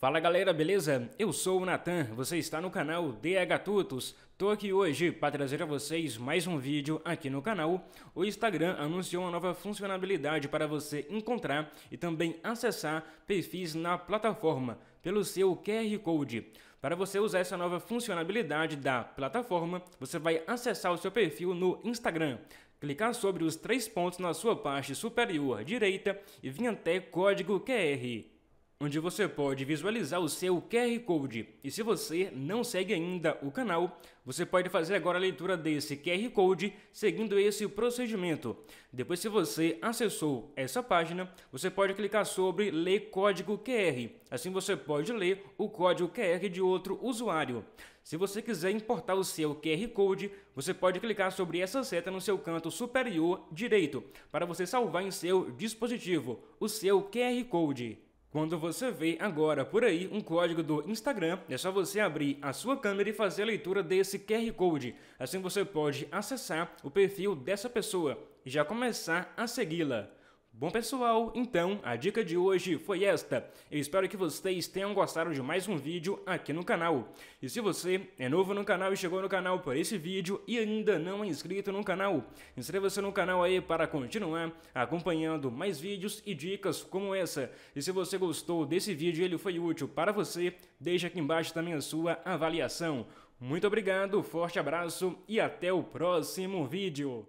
Fala galera, beleza? Eu sou o Natan, você está no canal DH Tutos. Tô aqui hoje para trazer a vocês mais um vídeo aqui no canal. O Instagram anunciou uma nova funcionalidade para você encontrar e também acessar perfis na plataforma pelo seu QR Code. Para você usar essa nova funcionalidade da plataforma, você vai acessar o seu perfil no Instagram clicar sobre os três pontos na sua parte superior direita e vir até código QR onde você pode visualizar o seu QR Code. E se você não segue ainda o canal, você pode fazer agora a leitura desse QR Code seguindo esse procedimento. Depois, se você acessou essa página, você pode clicar sobre Ler Código QR. Assim você pode ler o código QR de outro usuário. Se você quiser importar o seu QR Code, você pode clicar sobre essa seta no seu canto superior direito para você salvar em seu dispositivo o seu QR Code. Quando você vê agora por aí um código do Instagram, é só você abrir a sua câmera e fazer a leitura desse QR Code. Assim você pode acessar o perfil dessa pessoa e já começar a segui-la. Bom pessoal, então a dica de hoje foi esta. Eu espero que vocês tenham gostado de mais um vídeo aqui no canal. E se você é novo no canal e chegou no canal por esse vídeo e ainda não é inscrito no canal, inscreva-se no canal aí para continuar acompanhando mais vídeos e dicas como essa. E se você gostou desse vídeo e ele foi útil para você, deixe aqui embaixo também a sua avaliação. Muito obrigado, forte abraço e até o próximo vídeo.